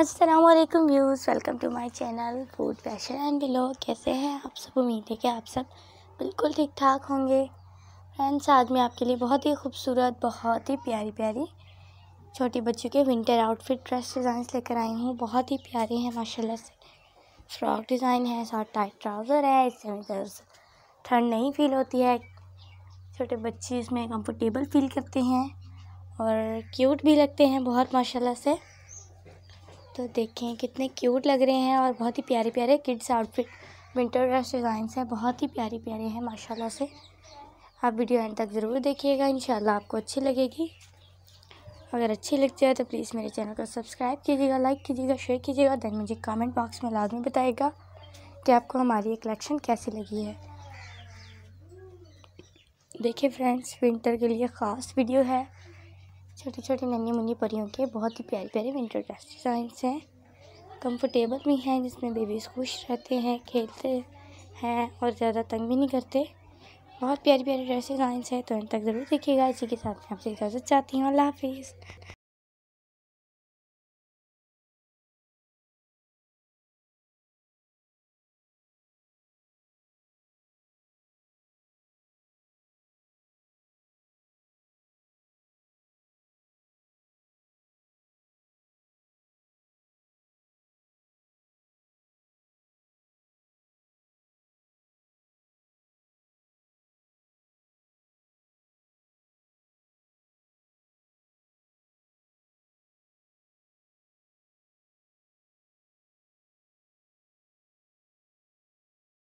Aslam views welcome to my channel food fashion and below कैसे हैं आप सब उम्मीद है कि आप सब बिल्कुल ठीक ठाक होंगे फ्रेंड्स आज मैं आपके लिए बहुत ही खूबसूरत बहुत ही प्यारी प्यारी छोटी बच्चों के विंटर आउटफिट ड्रेस डिज़ाइन लेकर आई हूँ बहुत ही प्यारे हैं माशाल्लाह से फ्रॉक डिज़ाइन है शॉर्ट टाइट ट्राउज़र है इससे ठंड नहीं फील होती है छोटे बच्चे इसमें कम्फर्टेबल फील करते हैं और क्यूट भी लगते हैं बहुत माशाला से तो देखें कितने क्यूट लग रहे हैं और बहुत ही प्यारे प्यारे kids outfit winter dress designs हैं बहुत ही प्यारी प्यारे हैं माशाल्लाह से आप वीडियो एंड तक ज़रूर देखिएगा इन आपको अच्छी लगेगी अगर अच्छी लगती है तो प्लीज़ मेरे चैनल को सब्सक्राइब कीजिएगा लाइक कीजिएगा शेयर कीजिएगा दैन मुझे कमेंट बॉक्स में लाजमी बताएगा कि आपको हमारी ये कलेक्शन कैसी लगी है देखिए फ्रेंड्स विंटर के लिए ख़ास वीडियो है छोटी छोटी नन्नी मुन्नी परियों के बहुत ही प्यारे प्यारे विंटर ड्रेस डिज़ाइंस हैं कंफर्टेबल भी हैं जिसमें बेबीज़ खुश रहते हैं खेलते हैं और ज़्यादा तंग भी नहीं करते बहुत प्यारी प्यारे ड्रेस डिज़ाइंस हैं तो इन तक ज़रूर देखिएगा इसी के साथ मैं आपसे इजाज़त चाहती हूँ अल्लाह हाफिज़